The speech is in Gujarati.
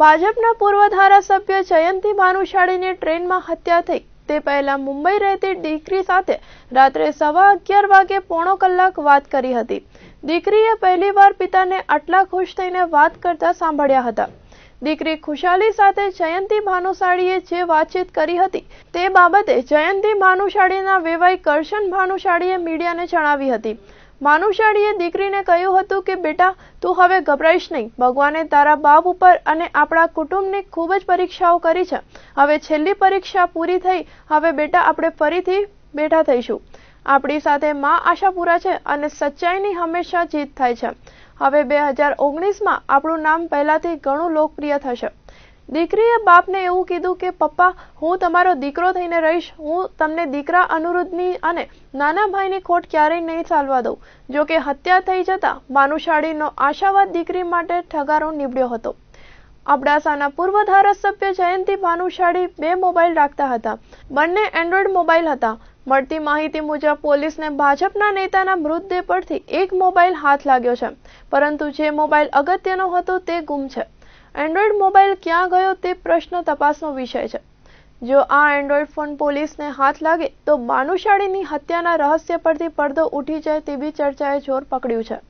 ભાજપના પૂર્વ ધારાસભ્ય જયંતિ ભાનુશાળીની ટ્રેનમાં હત્યા થઈ તે પહેલા મુંબઈ રહેતી દીકરી સાથે રાત્રે સવા અગિયાર વાગે પોણો કલાક વાત કરી હતી દીકરીએ પહેલીવાર પિતાને આટલા ખુશ થઈને વાત કરતા સાંભળ્યા હતા દીકરી ખુશાલી સાથે જયંતિ ભાનુશાળીએ જે વાતચીત કરી હતી તે બાબતે જયંતિ ભાનુશાળીના વેવાઈ કરશન ભાનુશાળીએ મીડિયાને જણાવી હતી માનુષાળીએ દીકરીને કહ્યું હતું કે બેટા તું હવે ગભરાઈશ નહીં ભગવાને તારા બાપ ઉપર અને આપણા કુટુંબની ખૂબ જ પરીક્ષાઓ કરી છે હવે છેલ્લી પરીક્ષા પૂરી થઈ હવે બેટા આપણે ફરીથી બેઠા થઈશું આપણી સાથે મા આશાપુરા છે અને સચ્ચાઈની હંમેશા જીત થાય છે હવે બે હજાર ઓગણીસમાં આપણું નામ પહેલાંથી ઘણું લોકપ્રિય થશે દીકરીએ બાપને એવું કીધું કે પપ્પા હું તમારો દીકરો થઈને રહીશ હું તમને દીકરા અનુરુદ્ધની અને નાના ભાઈની ખોટ ક્યારેય નહીં ચાલવા દઉં જો કે હત્યા થઈ જતા ભાનુશાળીનો આશાવાદ દીકરી માટે ઠગારો નીવડ્યો હતો અબડાસાના પૂર્વ ધારાસભ્ય જયંતિ ભાનુશાળી બે મોબાઈલ રાખતા હતા બંને એન્ડ્રોઈડ મોબાઈલ હતા મળતી માહિતી મુજબ પોલીસને ભાજપના નેતાના મૃતદેહ પરથી એક મોબાઈલ હાથ લાગ્યો છે પરંતુ જે મોબાઈલ અગત્યનો હતો તે ગુમ છે એન્ડ્રોઈડ મોબાઈલ ક્યાં ગયો તે પ્રશ્ન તપાસનો વિષય છે જો આ એન્ડ્રોઈડ ફોન પોલીસને હાથ લાગે તો ભાનુશાળીની હત્યાના રહસ્ય પરથી પડદો ઉઠી જાય તેવી ચર્ચાએ જોર પકડ્યું છે